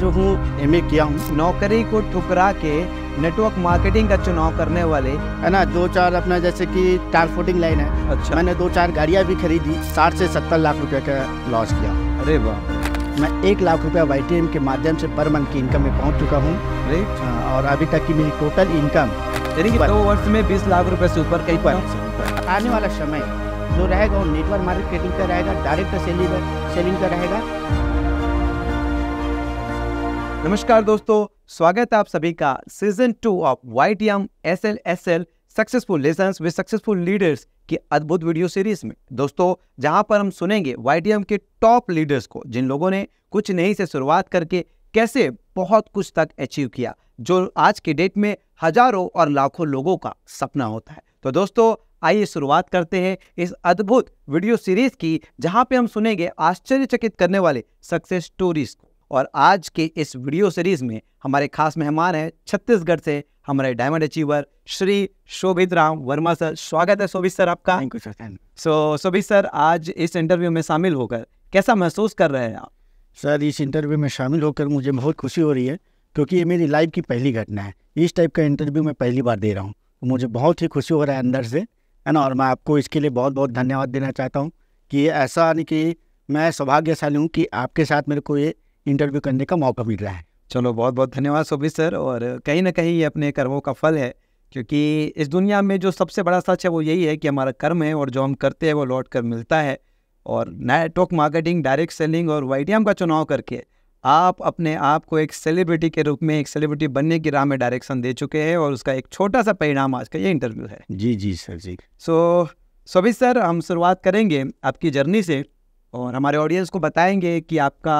जो हूँ एम किया हूँ नौकरी को ठुकरा के नेटवर्क मार्केटिंग का चुनाव करने वाले है ना दो चार अपना जैसे कि ट्रांसपोर्टिंग लाइन है अच्छा मैंने दो चार गाड़ियाँ भी खरीदी साठ से सत्तर लाख रुपए का लॉस किया अरे वाह मैं एक लाख रुपया वाई के माध्यम से पर मंथ की इनकम में पहुँच चुका हूँ हाँ, और अभी तक की मेरी टोटल इनकम दो वर्ष में बीस लाख रुपए से ऊपर कहीं पर आने वाला समय जो रहेगा वो नेटवर्क मार्केटिंग का रहेगा डायरेक्ट सेलिंग सेलिंग का रहेगा नमस्कार दोस्तों स्वागत है आप सभी का season two of Y T M S L S L successful lesson with successful leaders की अद्भुत वीडियो सीरीज में दोस्तों जहां पर हम सुनेंगे वाई टी एम के टॉप लीडर्स को जिन लोगों ने कुछ नहीं से शुरुआत करके कैसे बहुत कुछ तक अचीव किया जो आज के डेट में हजारों और लाखों लोगों का सपना होता है तो दोस्तों आइए शुरुआत करते हैं इस अद्भुत वीडियो सीरीज की जहां पे हम सुनेंगे आश्चर्यचकित करने वाले सक्सेस स्टोरीज को और आज के इस वीडियो सीरीज में हमारे खास मेहमान हैं छत्तीसगढ़ से हमारे diamond achiever Shri Shobhit Ram Verma sir स्वागत है शोभित सर आपका thank you sir so Shobhit sir आज इस इंटरव्यू में शामिल होकर कैसा महसूस कर रहे हैं आप सर इस इंटरव्यू में शामिल होकर मुझे बहुत खुशी हो रही है क्योंकि ये मेरी लाइफ की पहली घटना है इस टाइप का इंटरव्यू मैं पहली बार दे रहा हूँ मुझे बहुत ही खुशी हो रहा है अंदर से है ना और मैं आपको इसके लिए बहुत बहुत धन्यवाद देना चाहता हूँ कि ऐसा नहीं कि मैं सौभाग्यशाली हूँ कि आपके साथ मेरे को ये इंटरव्यू करने का मौका मिल रहा है चलो बहुत बहुत धन्यवाद सोभी सर और कहीं ना कहीं ये अपने कर्मों का फल है क्योंकि इस दुनिया में जो सबसे बड़ा सच है वो यही है कि हमारा कर्म है और जो हम करते हैं वो लौट कर मिलता है और नेटवर्क मार्केटिंग डायरेक्ट सेलिंग और वाई का चुनाव करके आप अपने आप को एक सेलिब्रिटी के रूप में एक सेलिब्रिटी बनने की राह में डायरेक्शन दे चुके हैं और उसका एक छोटा सा परिणाम आज का ये इंटरव्यू है जी जी सर जी सो सोभी सर हम शुरुआत करेंगे आपकी जर्नी से और हमारे ऑडियंस को बताएंगे कि आपका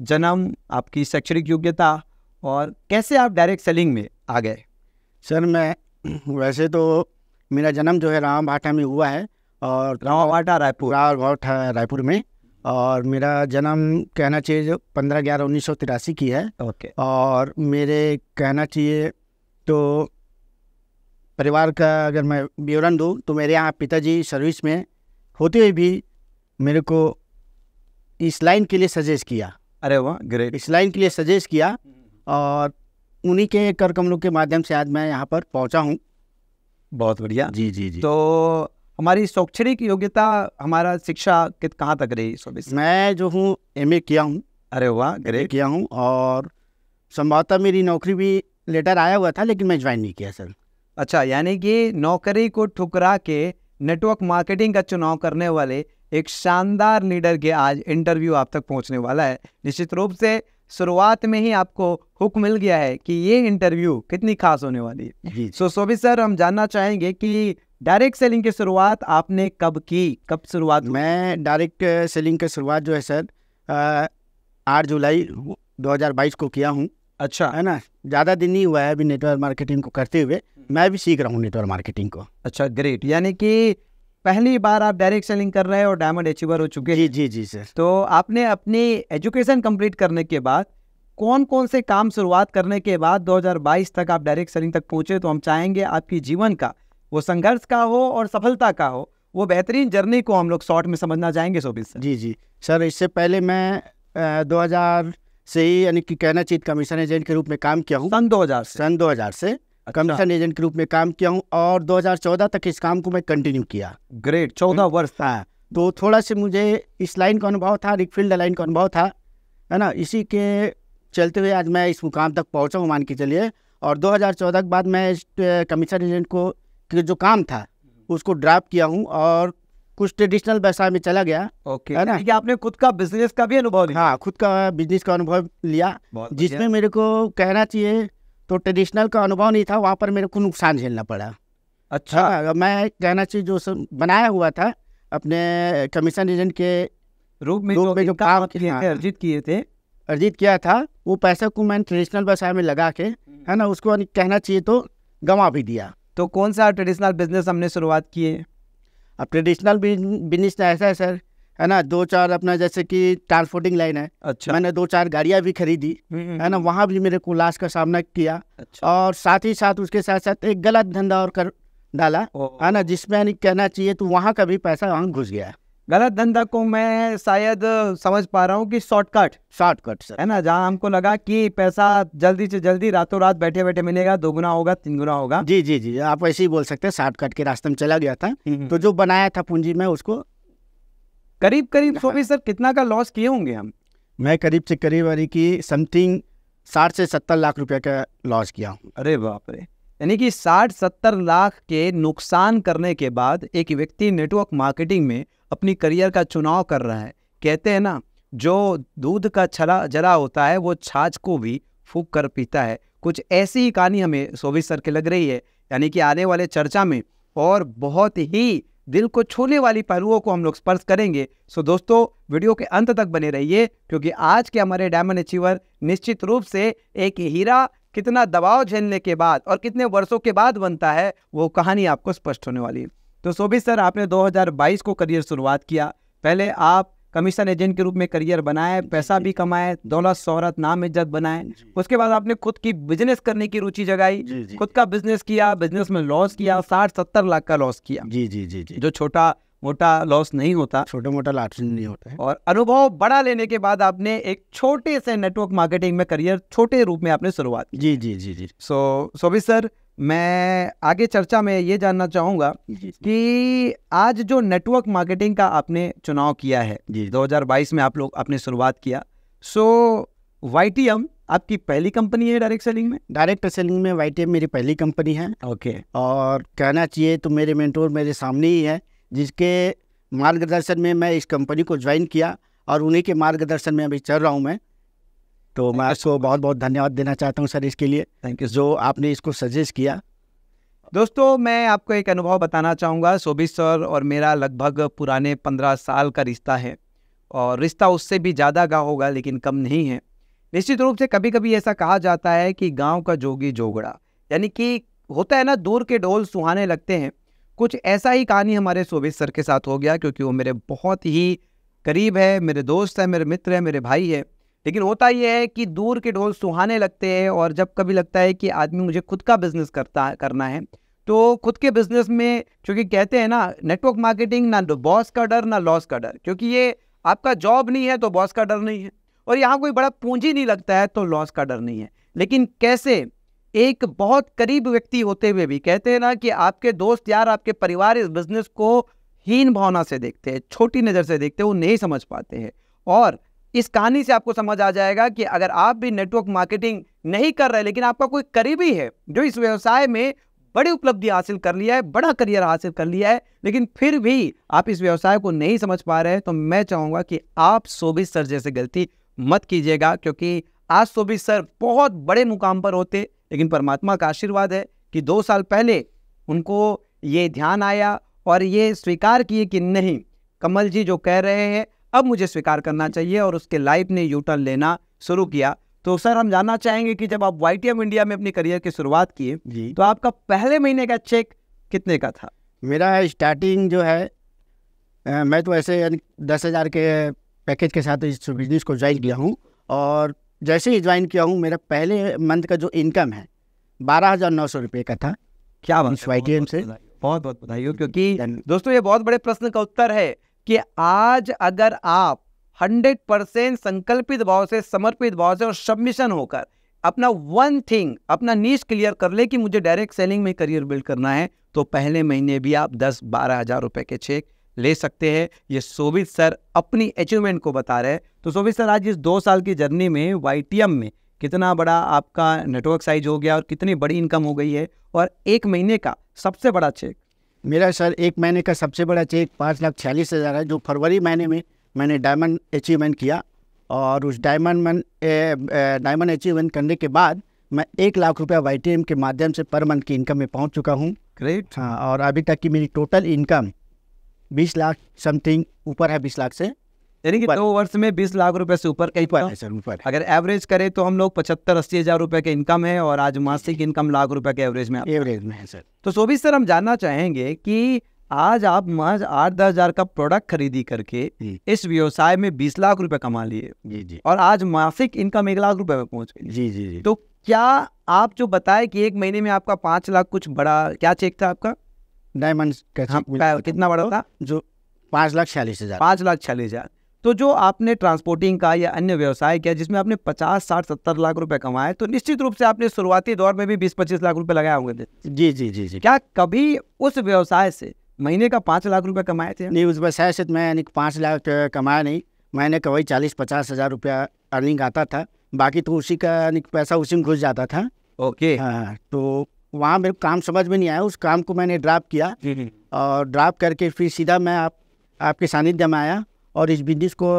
जन्म आपकी शैक्षणिक योग्यता और कैसे आप डायरेक्ट सेलिंग में आ गए सर मैं वैसे तो मेरा जन्म जो है राम भाटा में हुआ है और रामा रायपुर रावघाट रायपुर में और मेरा जन्म कहना चाहिए जो पंद्रह ग्यारह उन्नीस सौ तिरासी की है ओके और मेरे कहना चाहिए तो परिवार का अगर मैं विवरण दूँ तो मेरे यहाँ पिताजी सर्विस में होते हुए भी मेरे को इस लाइन के लिए सजेस्ट किया अरे वाह ग्रेट इस लाइन के लिए सजेस्ट किया और उन्हीं के कर कमलों के माध्यम से आज मैं यहाँ पर पहुँचा हूँ बहुत बढ़िया जी जी जी तो हमारी शैक्षणिक योग्यता हमारा शिक्षा कित कहाँ तक रही इसको मैं जो हूँ एम किया हूँ अरे वाह ग्रेट किया हूँ और संभवतः मेरी नौकरी भी लेटर आया हुआ था लेकिन मैं ज्वाइन नहीं किया सर अच्छा यानी कि नौकरी को ठुकरा के नेटवर्क मार्केटिंग का चुनाव करने वाले एक शानदार लीडर के आज इंटरव्यू आप तक पहुंचने वाला है निश्चित रूप से शुरुआत में ही आपको हुक मिल गया है कि ये इंटरव्यू कितनी खास होने वाली है सो सोभी सर हम जानना चाहेंगे कि डायरेक्ट सेलिंग की शुरुआत आपने कब की कब शुरुआत मैं डायरेक्ट सेलिंग की शुरुआत जो है सर आठ जुलाई 2022 को किया हूँ अच्छा है ना ज़्यादा दिन नहीं हुआ है अभी नेटवर्क मार्केटिंग को करते हुए हम्म। मैं भी सीख रहा हूँ नेटवर्क मार्केटिंग को अच्छा ग्रेट यानी कि पहली बार आप डायरेक्ट सेलिंग कर रहे हैं और डायमंड अचीवर हो चुके हैं जी जी जी सर तो आपने अपनी एजुकेशन कंप्लीट करने के बाद कौन कौन से काम शुरुआत करने के बाद 2022 तक आप डायरेक्ट सेलिंग तक पहुंचे तो हम चाहेंगे आपकी जीवन का वो संघर्ष का हो और सफलता का हो वो बेहतरीन जर्नी को हम लोग शॉर्ट में समझना चाहेंगे सोबिस जी जी सर इससे पहले मैं दो हज़ार से ही यानी कि कहना चीज कमीशन एजेंट के रूप में काम किया हूँ सन दो सन दो से अच्छा। कमीशन एजेंट के रूप में काम किया हूँ और 2014 तक इस काम को मैं कंटिन्यू किया ग्रेट चौदह वर्ष था तो थोड़ा सा मुझे इस लाइन का अनुभव था रिकफील्ड लाइन का अनुभव था है ना इसी के चलते हुए आज मैं इस मुकाम तक पहुँचा हूँ मान के चलिए और 2014 के बाद मैं कमीशन एजेंट को जो काम था उसको ड्राप किया हूँ और कुछ ट्रेडिशनल व्यवसाय में चला गया ओके है ना कि आपने खुद का बिजनेस का भी अनुभव लिया हाँ खुद का बिजनेस का अनुभव लिया जिसमें मेरे को कहना चाहिए तो ट्रेडिशनल का अनुभव नहीं था वहाँ पर मेरे को नुकसान झेलना पड़ा अच्छा आ, हाँ, हाँ, मैं कहना चाहिए जो बनाया हुआ था अपने कमीशन एजेंट के रूप में रूप जो काम हाँ। अर्जित किए थे अर्जित किया था वो पैसा को मैंने ट्रेडिशनल व्यवसाय में लगा के हम्म। है ना उसको कहना चाहिए तो गंवा भी दिया तो कौन सा ट्रेडिशनल बिजनेस हमने शुरुआत किए अब ट्रेडिशनल बिजनेस तो ऐसा है सर है ना दो चार अपना जैसे कि ट्रांसपोर्टिंग लाइन है अच्छा मैंने दो चार गाड़िया भी खरीदी हम्म, हम्म। है ना वहाँ भी मेरे को लाश का सामना किया अच्छा। और साथ ही साथ उसके साथ साथ एक गलत धंधा और कर डाला है ना जिसमें कहना चाहिए तो वहाँ का भी पैसा वहां घुस गया गलत धंधा को मैं शायद समझ पा रहा हूँ कि शॉर्टकट शॉर्टकट सर है ना जहाँ हमको लगा कि पैसा जल्दी से जल्दी रातों रात बैठे बैठे मिलेगा दोगुना होगा तीन गुना होगा जी जी जी आप ऐसे ही बोल सकते हैं शॉर्टकट के रास्ते में चला गया था हम्म, तो जो बनाया था पूंजी में उसको करीब करीब सोबी हाँ। सर कितना का लॉस किए होंगे हम मैं करीब से करीब यानी कि समथिंग साठ से सत्तर लाख रुपया का लॉस किया हूँ अरे बाप रे यानी कि साठ सत्तर लाख के नुकसान करने के बाद एक व्यक्ति नेटवर्क मार्केटिंग में अपनी करियर का चुनाव कर रहा है कहते हैं ना जो दूध का छला जला होता है वो छाछ को भी फूक कर पीता है कुछ ऐसी ही कहानी हमें सोवित सर के लग रही है यानी कि आने वाले चर्चा में और बहुत ही दिल को छूने वाली पहलुओं को हम लोग स्पर्श करेंगे सो दोस्तों वीडियो के अंत तक बने रहिए क्योंकि आज के हमारे डायमंड अचीवर निश्चित रूप से एक हीरा कितना दबाव झेलने के बाद और कितने वर्षों के बाद बनता है वो कहानी आपको स्पष्ट होने वाली है तो सोभित सर आपने 2022 को करियर शुरुआत किया पहले आप कमीशन एजेंट के रूप में करियर बनाए पैसा भी कमाए दौलत शोहरत नाम इज्जत बनाए उसके बाद आपने खुद की बिजनेस करने की रुचि जगाई खुद का बिजनेस किया बिजनेस में लॉस किया साठ सत्तर लाख का लॉस किया जी जी जी जी जो छोटा मोटा लॉस नहीं होता छोटा मोटा लॉस नहीं होता है और अनुभव बड़ा लेने के बाद आपने एक छोटे से नेटवर्क मार्केटिंग में करियर छोटे रूप में आपने शुरुआत जी जी जी जी सो सोभी सर मैं आगे चर्चा में ये जानना चाहूँगा कि आज जो नेटवर्क मार्केटिंग का आपने चुनाव किया है जी 2022 में आप लोग आपने शुरुआत किया सो वाई आपकी पहली कंपनी है डायरेक्ट सेलिंग में डायरेक्ट सेलिंग में वाई मेरी पहली कंपनी है ओके okay. और कहना चाहिए तो मेरे मेंटोर मेरे सामने ही है जिसके मार्गदर्शन में मैं इस कंपनी को ज्वाइन किया और उन्हीं के मार्गदर्शन में अभी चल रहा हूँ मैं तो मैं आपको बहुत बहुत धन्यवाद देना चाहता हूँ सर इसके लिए थैंक यू जो आपने इसको सजेस्ट किया दोस्तों मैं आपको एक अनुभव बताना चाहूँगा शोभित सर और मेरा लगभग पुराने पंद्रह साल का रिश्ता है और रिश्ता उससे भी ज़्यादा का होगा लेकिन कम नहीं है निश्चित रूप से कभी कभी ऐसा कहा जाता है कि गांव का जोगी जोगड़ा यानी कि होता है ना दूर के ढोल सुहाने लगते हैं कुछ ऐसा ही कहानी हमारे शोभित सर के साथ हो गया क्योंकि वो मेरे बहुत ही करीब है मेरे दोस्त है मेरे मित्र हैं मेरे भाई है लेकिन होता यह है कि दूर के ढोल सुहाने लगते हैं और जब कभी लगता है कि आदमी मुझे खुद का बिजनेस करता करना है तो खुद के बिजनेस में क्योंकि कहते हैं ना नेटवर्क मार्केटिंग ना बॉस का डर ना लॉस का डर क्योंकि ये आपका जॉब नहीं है तो बॉस का डर नहीं है और यहाँ कोई बड़ा पूंजी नहीं लगता है तो लॉस का डर नहीं है लेकिन कैसे एक बहुत करीब व्यक्ति होते हुए भी कहते हैं ना कि आपके दोस्त यार आपके परिवार इस बिजनेस को हीन भावना से देखते हैं छोटी नज़र से देखते हैं वो नहीं समझ पाते हैं और इस कहानी से आपको समझ आ जाएगा कि अगर आप भी नेटवर्क मार्केटिंग नहीं कर रहे लेकिन आपका कोई करीबी है जो इस व्यवसाय में बड़ी उपलब्धि हासिल कर लिया है बड़ा करियर हासिल कर लिया है लेकिन फिर भी आप इस व्यवसाय को नहीं समझ पा रहे हैं तो मैं चाहूँगा कि आप सोबित सर जैसे गलती मत कीजिएगा क्योंकि आज सोबित सर बहुत बड़े मुकाम पर होते लेकिन परमात्मा का आशीर्वाद है कि दो साल पहले उनको ये ध्यान आया और ये स्वीकार किए कि नहीं कमल जी जो कह रहे हैं अब मुझे स्वीकार करना चाहिए और उसके लाइफ ने यू टर्न लेना शुरू किया तो सर हम जानना चाहेंगे कि जब आप वाई इंडिया में अपनी करियर की शुरुआत किए तो आपका पहले महीने का चेक कितने का था मेरा स्टार्टिंग जो है मैं तो ऐसे दस हज़ार के पैकेज के साथ इस बिजनेस को ज्वाइन किया हूँ और जैसे ही ज्वाइन किया हूँ मेरा पहले मंथ का जो इनकम है बारह हज़ार नौ सौ रुपये का था क्या वाई टी एम से बहुत बहुत बधाई हो क्योंकि दोस्तों ये बहुत बड़े प्रश्न का उत्तर है कि आज अगर आप 100 परसेंट संकल्पित भाव से समर्पित भाव से और सबमिशन होकर अपना वन थिंग अपना नीच क्लियर कर ले कि मुझे डायरेक्ट सेलिंग में करियर बिल्ड करना है तो पहले महीने भी आप दस बारह हज़ार रुपये के चेक ले सकते हैं ये सोबित सर अपनी अचीवमेंट को बता रहे हैं तो सोबित सर आज इस दो साल की जर्नी में वाई में कितना बड़ा आपका नेटवर्क साइज हो गया और कितनी बड़ी इनकम हो गई है और एक महीने का सबसे बड़ा चेक मेरा सर एक महीने का सबसे बड़ा चेक पाँच लाख छियालीस हज़ार है जो फरवरी महीने में मैंने डायमंड अचीवमेंट किया और उस डायमंड मन डायमंड अचीवमेंट करने के बाद मैं एक लाख रुपया वाई के माध्यम से पर मंथ की इनकम में पहुंच चुका हूं ग्रेट हाँ और अभी तक की मेरी टोटल इनकम बीस लाख समथिंग ऊपर है बीस लाख से यानी कि दो वर्ष में बीस लाख रुपए से ऊपर कहीं पर सर ऊपर अगर एवरेज करें तो हम लोग पचहत्तर अस्सी हजार रुपए के इनकम है और आज मासिक इनकम लाख रुपए के एवरेज में एवरेज में है सर तो सोबी सर हम जानना चाहेंगे कि आज आप महज आठ दस हजार का प्रोडक्ट खरीदी करके इस व्यवसाय में बीस लाख रुपए कमा लिए जी जी और आज मासिक इनकम एक लाख रुपए में पहुंच जी जी जी तो क्या आप जो बताए कि एक महीने में आपका पांच लाख कुछ बड़ा क्या चेक था आपका डायमंड हाँ, कितना बड़ा तो था जो पांच लाख छियालीस हजार पांच लाख छियालीस हजार तो जो आपने ट्रांसपोर्टिंग का या अन्य व्यवसाय किया जिसमें आपने पचास साठ सत्तर लाख रुपए कमाए तो निश्चित रूप से आपने शुरुआती दौर में भी बीस पच्चीस लाख रुपए लगाए होंगे जी जी जी जी क्या कभी उस व्यवसाय से महीने का पाँच लाख रुपए कमाए थे नहीं उस व्यवसाय से तो मैं पाँच लाख कमाया नहीं मैंने कभी चालीस पचास हज़ार रुपया अर्निंग आता था बाकी तो उसी का पैसा उसी में घुस जाता था ओके हाँ तो वहाँ मेरे काम समझ में नहीं आया उस काम को मैंने ड्राप किया और ड्राप करके फिर सीधा मैं आप आपके सानिध्य में आया और इस बिजनेस को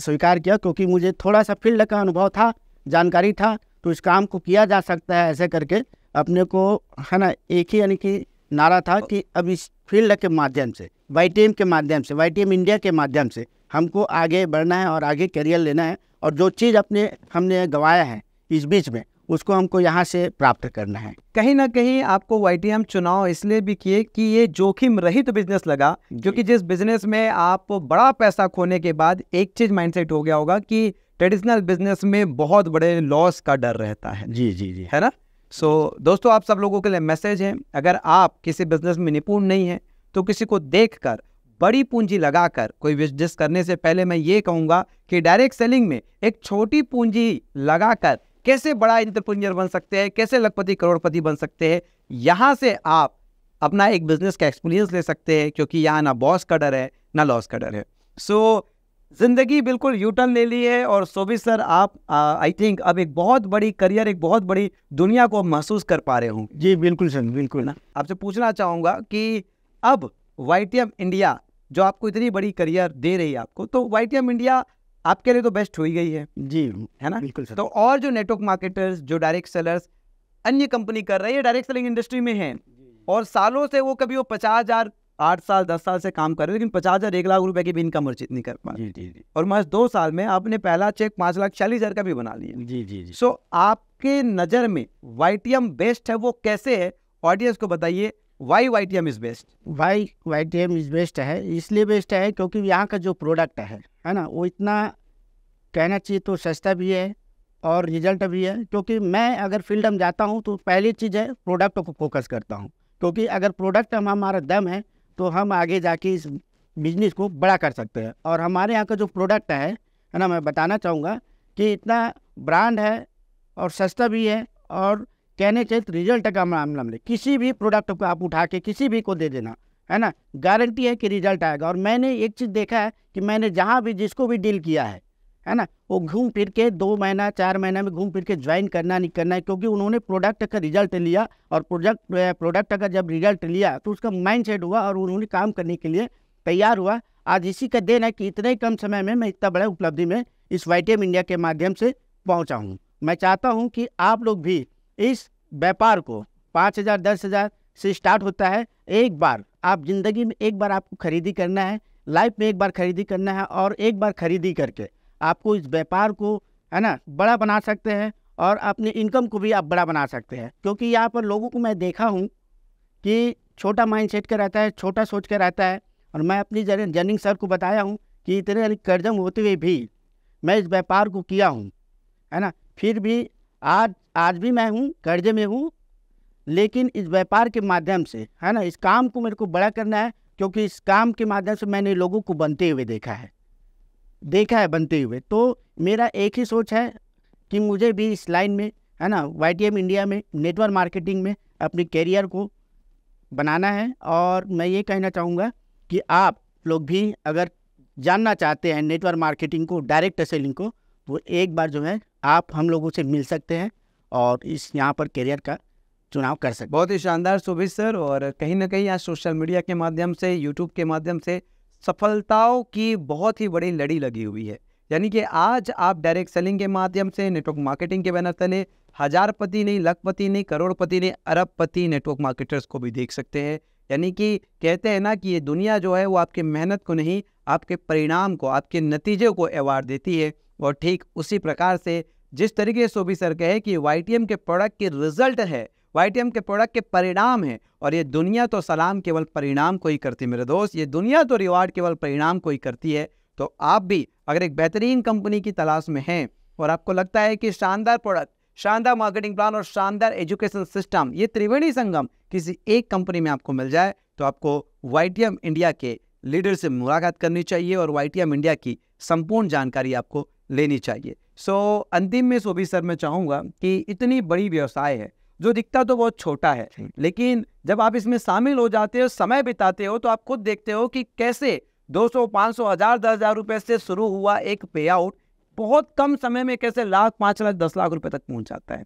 स्वीकार किया क्योंकि मुझे थोड़ा सा फील्ड का अनुभव था जानकारी था तो इस काम को किया जा सकता है ऐसे करके अपने को है ना एक ही यानी कि नारा था कि अब इस फील्ड के माध्यम से वाई के माध्यम से वाई इंडिया के माध्यम से हमको आगे बढ़ना है और आगे करियर लेना है और जो चीज़ अपने हमने गंवाया है इस बीच में उसको हमको यहाँ से प्राप्त करना है कहीं ना कहीं आपको वाई चुनाव इसलिए भी किए कि ये जोखिम रहित तो बिजनेस लगा क्योंकि जिस बिजनेस में आप बड़ा पैसा खोने के बाद एक चीज माइंडसेट हो गया होगा कि ट्रेडिशनल बिजनेस में बहुत बड़े लॉस का डर रहता है जी जी जी है ना सो so, दोस्तों आप सब लोगों के लिए मैसेज है अगर आप किसी बिजनेस में निपुण नहीं है तो किसी को देखकर बड़ी पूंजी लगाकर कोई बिजनेस करने से पहले मैं ये कहूंगा कि डायरेक्ट सेलिंग में एक छोटी पूंजी लगाकर कैसे बड़ा इंटरप्रेन्यर बन सकते हैं कैसे लखपति करोड़पति बन सकते हैं यहाँ से आप अपना एक बिजनेस का एक्सपीरियंस ले सकते हैं क्योंकि यहाँ ना बॉस का डर है ना लॉस का डर है सो so, ज़िंदगी बिल्कुल यूटर्न ले ली है और सोबी सर आप आई थिंक अब एक बहुत बड़ी करियर एक बहुत बड़ी दुनिया को महसूस कर पा रहे होंगे जी बिल्कुल सर बिल्कुल ना आपसे पूछना चाहूँगा कि अब वाई इंडिया जो आपको इतनी बड़ी करियर दे रही है आपको तो वाई इंडिया आपके लिए तो बेस्ट हो ही गई है जी है ना बिल्कुल तो और जो नेटवर्क मार्केटर्स जो डायरेक्ट सेलर्स अन्य कंपनी कर रहे हैं डायरेक्ट सेलिंग इंडस्ट्री में है और सालों से वो कभी वो पचास हजार आठ साल दस साल से काम कर रहे लेकिन पचास हजार एक लाख रुपए की भी इनकम अर्जित नहीं कर पा जी, जी, जी. और महज दो साल में आपने पहला चेक पांच लाख चालीस हजार का भी बना लिया जी जी जी सो so, आपके नजर में वाईटीएम बेस्ट है वो कैसे है ऑडियंस को बताइए why Y T M is best why Y T M is best है इसलिए बेस्ट है क्योंकि यहाँ का जो प्रोडक्ट है है ना वो इतना कहना चाहिए तो सस्ता भी है और रिजल्ट भी है क्योंकि मैं अगर फील्ड में जाता हूँ तो पहली चीज़ है प्रोडक्ट को फोकस करता हूँ क्योंकि अगर प्रोडक्ट हम हमारा दम है तो हम आगे जाके इस बिजनेस को बड़ा कर सकते हैं और हमारे यहाँ का जो प्रोडक्ट है है ना मैं बताना चाहूँगा कि इतना ब्रांड है और सस्ता भी है और कहने चाहिए रिजल्ट का मामला में किसी भी प्रोडक्ट को आप उठा के किसी भी को दे देना है ना गारंटी है कि रिजल्ट आएगा और मैंने एक चीज़ देखा है कि मैंने जहाँ भी जिसको भी डील किया है है ना वो घूम फिर के दो महीना चार महीना में घूम फिर के ज्वाइन करना नहीं करना है क्योंकि उन्होंने प्रोडक्ट का रिजल्ट लिया और प्रोडक्ट प्रोडक्ट का जब रिजल्ट लिया तो उसका माइंड सेट हुआ और उन्होंने काम करने के लिए तैयार हुआ आज इसी का देन है कि इतने कम समय में मैं इतना बड़ा उपलब्धि में इस वाई इंडिया के माध्यम से पहुँचा हूँ मैं चाहता हूँ कि आप लोग भी इस व्यापार को पाँच हज़ार दस हज़ार से स्टार्ट होता है एक बार आप ज़िंदगी में एक बार आपको खरीदी करना है लाइफ में एक बार खरीदी करना है और एक बार खरीदी करके आपको इस व्यापार को है ना बड़ा बना सकते हैं और अपने इनकम को भी आप बड़ा बना सकते हैं क्योंकि यहाँ पर लोगों को मैं देखा हूँ कि छोटा माइंड सेट का रहता है छोटा सोच का रहता है और मैं अपनी जर जर्निंग सर को बताया हूँ कि इतने कर्जम होते हुए भी मैं इस व्यापार को किया हूँ है ना फिर भी आज आज भी मैं हूँ कर्जे में हूँ लेकिन इस व्यापार के माध्यम से है ना इस काम को मेरे को बड़ा करना है क्योंकि इस काम के माध्यम से मैंने लोगों को बनते हुए देखा है देखा है बनते हुए तो मेरा एक ही सोच है कि मुझे भी इस लाइन में है ना वाई इंडिया में नेटवर्क मार्केटिंग में अपने कैरियर को बनाना है और मैं ये कहना चाहूँगा कि आप लोग भी अगर जानना चाहते हैं नेटवर्क मार्केटिंग को डायरेक्ट सेलिंग को वो तो एक बार जो है आप हम लोगों से मिल सकते हैं और इस यहाँ पर करियर का चुनाव कर सकते बहुत ही शानदार शोभित सर और कहीं ना कहीं आज सोशल मीडिया के माध्यम से यूट्यूब के माध्यम से सफलताओं की बहुत ही बड़ी लड़ी लगी हुई है यानी कि आज आप डायरेक्ट सेलिंग के माध्यम से नेटवर्क मार्केटिंग के बैनर तले पति नहीं लखपति नहीं करोड़पति नहीं अरबपति नेटवर्क मार्केटर्स को भी देख सकते हैं यानी कि कहते हैं ना कि ये दुनिया जो है वो आपके मेहनत को नहीं आपके परिणाम को आपके नतीजे को अवार्ड देती है और ठीक उसी प्रकार से जिस तरीके से सोभी सर कहे कि वाई के प्रोडक्ट के रिजल्ट है वाई के प्रोडक्ट के परिणाम है और ये दुनिया तो सलाम केवल परिणाम को ही करती है मेरे दोस्त ये दुनिया तो रिवार्ड केवल परिणाम को ही करती है तो आप भी अगर एक बेहतरीन कंपनी की तलाश में हैं और आपको लगता है कि शानदार प्रोडक्ट शानदार मार्केटिंग प्लान और शानदार एजुकेशन सिस्टम ये त्रिवेणी संगम किसी एक कंपनी में आपको मिल जाए तो आपको वाई इंडिया के लीडर से मुलाकात करनी चाहिए और वाई इंडिया की संपूर्ण जानकारी आपको लेनी चाहिए सो so, अंतिम में सोभी सर मैं चाहूँगा कि इतनी बड़ी व्यवसाय है जो दिखता तो बहुत छोटा है लेकिन जब आप इसमें शामिल हो जाते हो समय बिताते हो तो आप खुद देखते हो कि कैसे 200, 500, हजार दस हजार रुपये से शुरू हुआ एक पे आउट बहुत कम समय में कैसे लाख पाँच लाख दस लाख रुपए तक पहुंच जाता है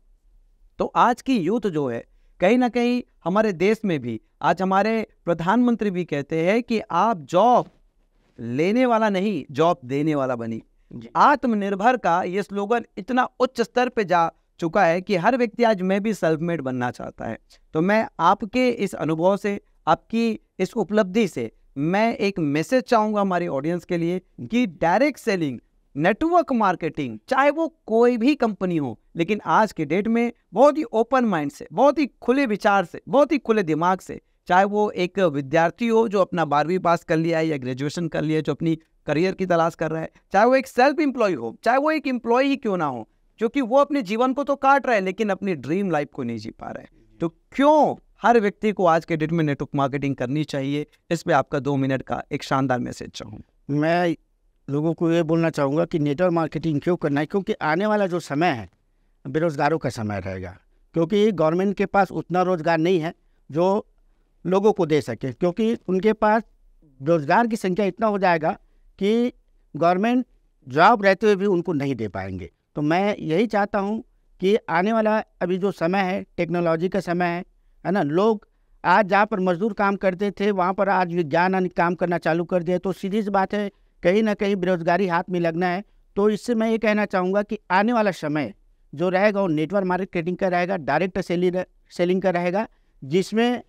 तो आज की यूथ जो है कहीं ना कहीं हमारे देश में भी आज हमारे प्रधानमंत्री भी कहते हैं कि आप जॉब लेने वाला नहीं जॉब देने वाला बनी आत्मनिर्भर का ये स्लोगन इतना उच्च स्तर पे जा चुका है कि हर व्यक्ति आज मैं भी सेल्फ मेड बनना चाहता है तो मैं आपके इस अनुभव से आपकी इस उपलब्धि से मैं एक मैसेज चाहूंगा हमारे ऑडियंस के लिए कि डायरेक्ट सेलिंग नेटवर्क मार्केटिंग चाहे वो कोई भी कंपनी हो लेकिन आज के डेट में बहुत ही ओपन माइंड से बहुत ही खुले विचार से बहुत ही खुले दिमाग से चाहे वो एक विद्यार्थी हो जो अपना बारहवीं पास कर लिया है या ग्रेजुएशन कर लिया है जो अपनी करियर की तलाश कर रहा है चाहे वो एक सेल्फ एम्प्लॉय हो चाहे वो एक एम्प्लॉय ही क्यों ना हो क्योंकि वो अपने जीवन को तो काट रहा है लेकिन अपनी ड्रीम लाइफ को नहीं जी पा रहा है तो क्यों हर व्यक्ति को आज के डेट में नेटवर्क मार्केटिंग करनी चाहिए इस पर आपका दो मिनट का एक शानदार मैसेज चाहूँ मैं लोगों को ये बोलना चाहूँगा कि नेटवर्क मार्केटिंग क्यों करना है क्योंकि आने वाला जो समय है बेरोजगारों का समय रहेगा क्योंकि गवर्नमेंट के पास उतना रोजगार नहीं है जो लोगों को दे सके क्योंकि उनके पास रोजगार की संख्या इतना हो जाएगा कि गवर्नमेंट जॉब रहते हुए भी उनको नहीं दे पाएंगे तो मैं यही चाहता हूँ कि आने वाला अभी जो समय है टेक्नोलॉजी का समय है है ना लोग आज जहाँ पर मजदूर काम करते थे वहाँ पर आज विज्ञान काम करना चालू कर दिया तो सीधी सी बात है कहीं ना कहीं बेरोजगारी हाथ में लगना है तो इससे मैं ये कहना चाहूँगा कि आने वाला समय जो रहेगा वो नेटवर्क मार्केटिंग का रहेगा डायरेक्ट सेलिंग सेलिंग का रहेगा जिसमें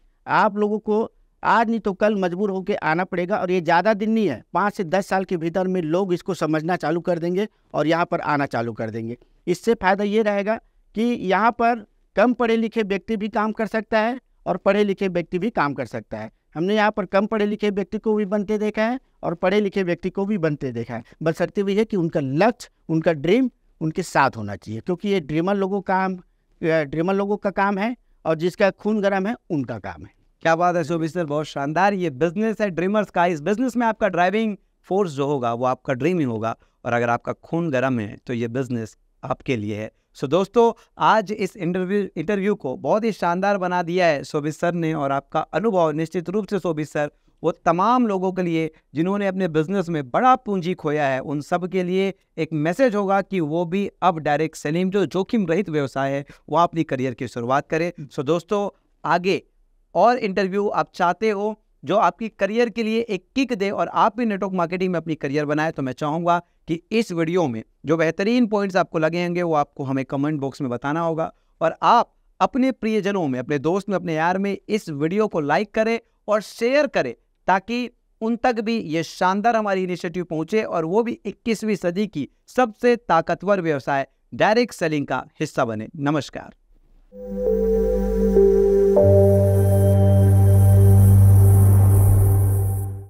आप लोगों को आज नहीं तो कल मजबूर होकर आना पड़ेगा और ये ज़्यादा दिन नहीं है पाँच से दस साल के भीतर में लोग इसको समझना चालू कर देंगे और यहाँ पर आना चालू कर देंगे इससे फ़ायदा ये रहेगा कि यहाँ पर कम पढ़े लिखे व्यक्ति भी काम कर सकता है और पढ़े लिखे व्यक्ति भी काम कर सकता है हमने यहाँ पर कम पढ़े लिखे व्यक्ति को भी बनते देखा है और पढ़े लिखे व्यक्ति को भी बनते देखा है बस सकते हुई है कि उनका लक्ष्य उनका ड्रीम उनके साथ होना चाहिए क्योंकि ये ड्रीमर लोगों का काम ड्रीमर लोगों का काम है और जिसका खून गर्म है उनका काम है क्या बात है शोभित सर बहुत शानदार ये बिजनेस है ड्रीमर्स का इस बिजनेस में आपका ड्राइविंग फोर्स जो होगा वो आपका ड्रीम ही होगा और अगर आपका खून गर्म है तो ये बिजनेस आपके लिए है सो दोस्तों आज इस इंटरव्यू इंटरव्यू को बहुत ही शानदार बना दिया है शोभित सर ने और आपका अनुभव निश्चित रूप से शोभित सर वो तमाम लोगों के लिए जिन्होंने अपने बिजनेस में बड़ा पूंजी खोया है उन सब के लिए एक मैसेज होगा कि वो भी अब डायरेक्ट सेलिंग जो जोखिम रहित व्यवसाय है वो अपनी करियर की शुरुआत करें सो दोस्तों आगे और इंटरव्यू आप चाहते हो जो आपकी करियर के लिए एक किक दे और आप भी नेटवर्क मार्केटिंग में अपनी करियर बनाए तो मैं चाहूँगा कि इस वीडियो में जो बेहतरीन पॉइंट्स आपको होंगे वो आपको हमें कमेंट बॉक्स में बताना होगा और आप अपने प्रियजनों में अपने दोस्त में अपने यार में इस वीडियो को लाइक करें और शेयर करें ताकि उन तक भी ये शानदार हमारी इनिशिएटिव पहुंचे और वो भी 21वीं सदी की सबसे ताकतवर व्यवसाय डायरेक्ट सेलिंग का हिस्सा बने नमस्कार